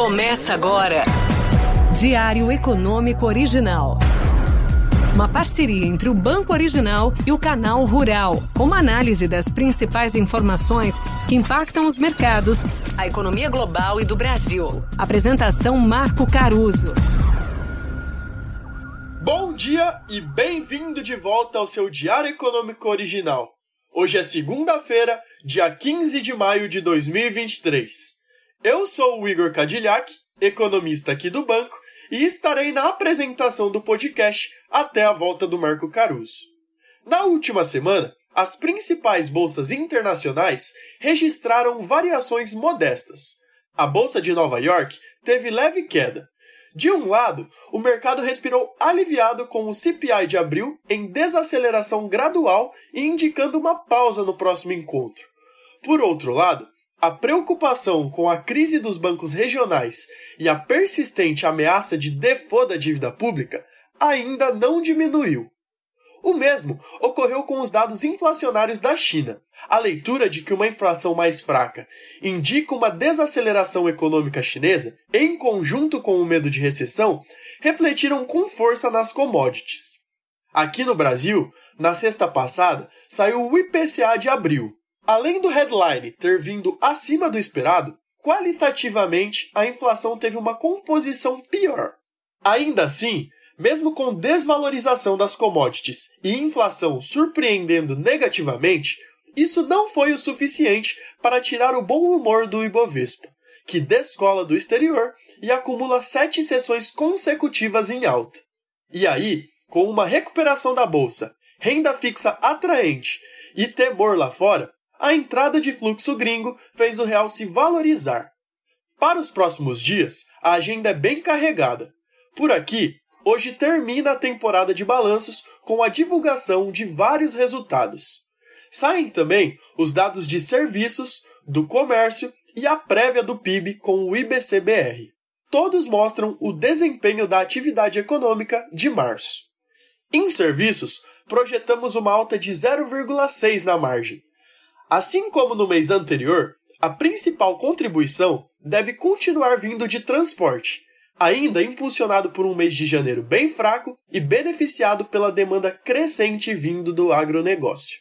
Começa agora. Diário Econômico Original. Uma parceria entre o Banco Original e o Canal Rural, com uma análise das principais informações que impactam os mercados, a economia global e do Brasil. Apresentação Marco Caruso. Bom dia e bem-vindo de volta ao seu Diário Econômico Original. Hoje é segunda-feira, dia 15 de maio de 2023. Eu sou o Igor Cadilhac, economista aqui do banco, e estarei na apresentação do podcast até a volta do Marco Caruso. Na última semana, as principais bolsas internacionais registraram variações modestas. A bolsa de Nova York teve leve queda. De um lado, o mercado respirou aliviado com o CPI de abril em desaceleração gradual e indicando uma pausa no próximo encontro. Por outro lado, a preocupação com a crise dos bancos regionais e a persistente ameaça de default da dívida pública ainda não diminuiu. O mesmo ocorreu com os dados inflacionários da China. A leitura de que uma inflação mais fraca indica uma desaceleração econômica chinesa, em conjunto com o medo de recessão, refletiram com força nas commodities. Aqui no Brasil, na sexta passada, saiu o IPCA de abril, Além do headline ter vindo acima do esperado, qualitativamente a inflação teve uma composição pior. Ainda assim, mesmo com desvalorização das commodities e inflação surpreendendo negativamente, isso não foi o suficiente para tirar o bom humor do Ibovespa, que descola do exterior e acumula sete sessões consecutivas em alta. E aí, com uma recuperação da bolsa, renda fixa atraente e temor lá fora, a entrada de fluxo gringo fez o real se valorizar. Para os próximos dias, a agenda é bem carregada. Por aqui, hoje termina a temporada de balanços com a divulgação de vários resultados. Saem também os dados de serviços, do comércio e a prévia do PIB com o IBCBR. Todos mostram o desempenho da atividade econômica de março. Em serviços, projetamos uma alta de 0,6 na margem, Assim como no mês anterior, a principal contribuição deve continuar vindo de transporte, ainda impulsionado por um mês de janeiro bem fraco e beneficiado pela demanda crescente vindo do agronegócio.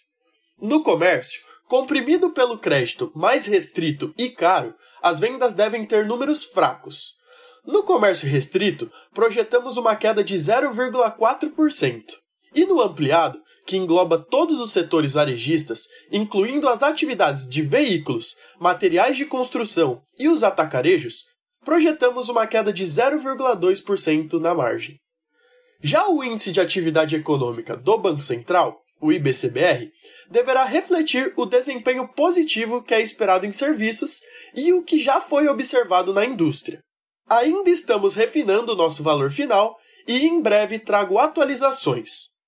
No comércio, comprimido pelo crédito mais restrito e caro, as vendas devem ter números fracos. No comércio restrito, projetamos uma queda de 0,4%. E no ampliado, que engloba todos os setores varejistas, incluindo as atividades de veículos, materiais de construção e os atacarejos, projetamos uma queda de 0,2% na margem. Já o Índice de Atividade Econômica do Banco Central, o IBCBR, deverá refletir o desempenho positivo que é esperado em serviços e o que já foi observado na indústria. Ainda estamos refinando nosso valor final e em breve trago atualizações.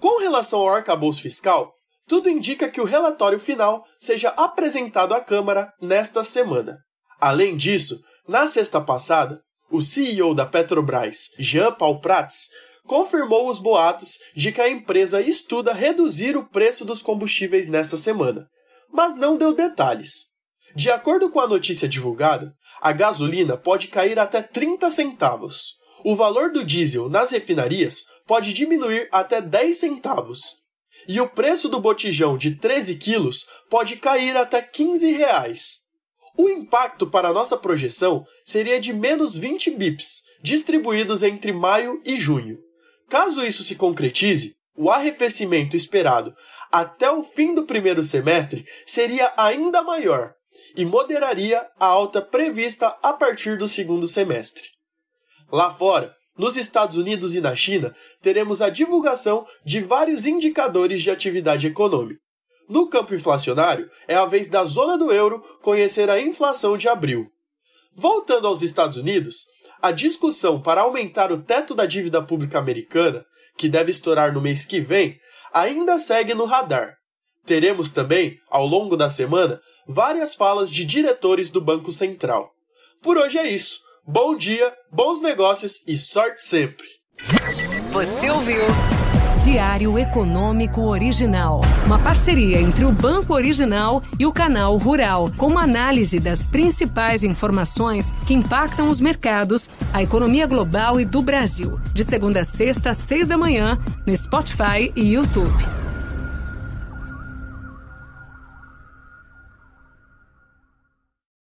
Com relação ao arcabouço fiscal, tudo indica que o relatório final seja apresentado à Câmara nesta semana. Além disso, na sexta passada, o CEO da Petrobras, Jean Paul Prats, confirmou os boatos de que a empresa estuda reduzir o preço dos combustíveis nesta semana, mas não deu detalhes. De acordo com a notícia divulgada, a gasolina pode cair até 30 centavos, o valor do diesel nas refinarias pode diminuir até 10 centavos. E o preço do botijão de 13 quilos pode cair até 15 reais. O impacto para nossa projeção seria de menos 20 bips, distribuídos entre maio e junho. Caso isso se concretize, o arrefecimento esperado até o fim do primeiro semestre seria ainda maior e moderaria a alta prevista a partir do segundo semestre. Lá fora, nos Estados Unidos e na China, teremos a divulgação de vários indicadores de atividade econômica. No campo inflacionário, é a vez da zona do euro conhecer a inflação de abril. Voltando aos Estados Unidos, a discussão para aumentar o teto da dívida pública americana, que deve estourar no mês que vem, ainda segue no radar. Teremos também, ao longo da semana, várias falas de diretores do Banco Central. Por hoje é isso bom dia, bons negócios e sorte sempre. Você ouviu? Diário Econômico Original. Uma parceria entre o Banco Original e o Canal Rural, com uma análise das principais informações que impactam os mercados, a economia global e do Brasil. De segunda a sexta, às seis da manhã, no Spotify e YouTube.